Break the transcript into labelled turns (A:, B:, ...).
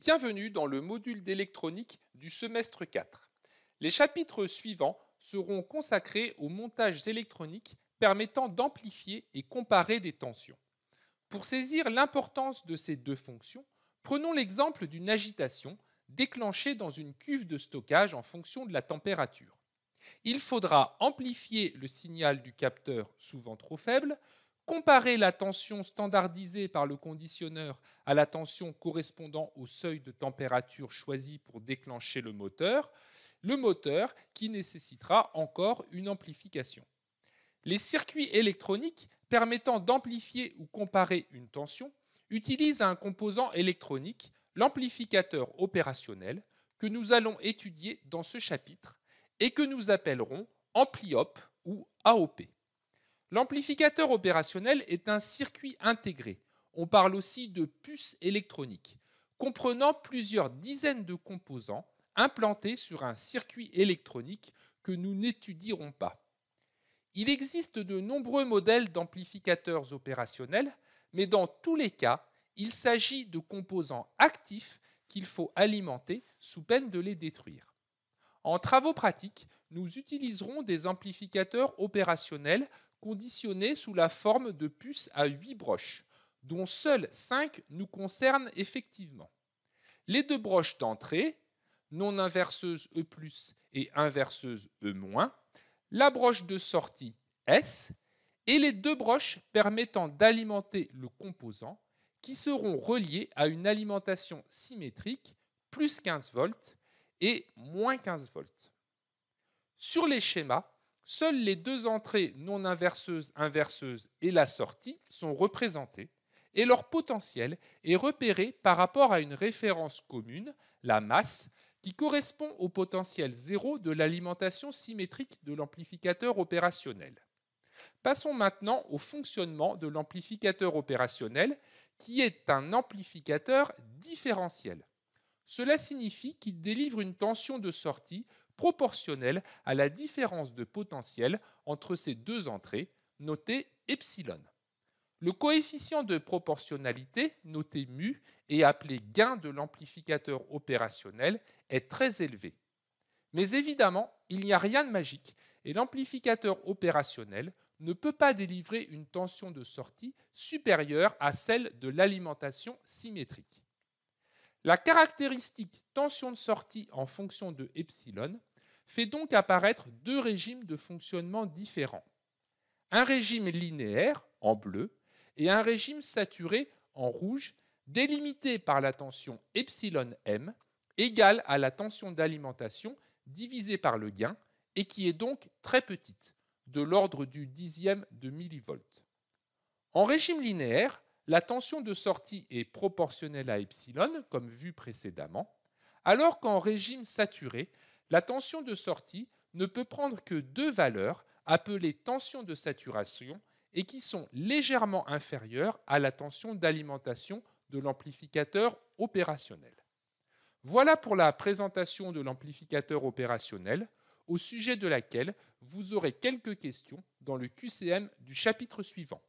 A: Bienvenue dans le module d'électronique du semestre 4. Les chapitres suivants seront consacrés aux montages électroniques permettant d'amplifier et comparer des tensions. Pour saisir l'importance de ces deux fonctions, prenons l'exemple d'une agitation déclenchée dans une cuve de stockage en fonction de la température. Il faudra amplifier le signal du capteur souvent trop faible comparer la tension standardisée par le conditionneur à la tension correspondant au seuil de température choisi pour déclencher le moteur, le moteur qui nécessitera encore une amplification. Les circuits électroniques permettant d'amplifier ou comparer une tension utilisent un composant électronique, l'amplificateur opérationnel, que nous allons étudier dans ce chapitre et que nous appellerons AmpliOp ou AOP. L'amplificateur opérationnel est un circuit intégré. On parle aussi de puce électronique, comprenant plusieurs dizaines de composants implantés sur un circuit électronique que nous n'étudierons pas. Il existe de nombreux modèles d'amplificateurs opérationnels, mais dans tous les cas, il s'agit de composants actifs qu'il faut alimenter sous peine de les détruire. En travaux pratiques, nous utiliserons des amplificateurs opérationnels conditionnés sous la forme de puces à 8 broches, dont seules 5 nous concernent effectivement. Les deux broches d'entrée, non inverseuse E et inverseuse E-, la broche de sortie S et les deux broches permettant d'alimenter le composant qui seront reliées à une alimentation symétrique plus 15 volts et moins 15 volts. Sur les schémas, Seules les deux entrées non inverseuses, inverseuses et la sortie sont représentées et leur potentiel est repéré par rapport à une référence commune, la masse, qui correspond au potentiel zéro de l'alimentation symétrique de l'amplificateur opérationnel. Passons maintenant au fonctionnement de l'amplificateur opérationnel, qui est un amplificateur différentiel. Cela signifie qu'il délivre une tension de sortie proportionnelle à la différence de potentiel entre ces deux entrées, notée epsilon. Le coefficient de proportionnalité, noté mu et appelé gain de l'amplificateur opérationnel, est très élevé. Mais évidemment, il n'y a rien de magique et l'amplificateur opérationnel ne peut pas délivrer une tension de sortie supérieure à celle de l'alimentation symétrique. La caractéristique tension de sortie en fonction de epsilon fait donc apparaître deux régimes de fonctionnement différents. Un régime linéaire, en bleu, et un régime saturé, en rouge, délimité par la tension epsilon m égale à la tension d'alimentation divisée par le gain, et qui est donc très petite, de l'ordre du dixième de millivolt. En régime linéaire, la tension de sortie est proportionnelle à epsilon, comme vu précédemment, alors qu'en régime saturé, la tension de sortie ne peut prendre que deux valeurs appelées tension de saturation et qui sont légèrement inférieures à la tension d'alimentation de l'amplificateur opérationnel. Voilà pour la présentation de l'amplificateur opérationnel, au sujet de laquelle vous aurez quelques questions dans le QCM du chapitre suivant.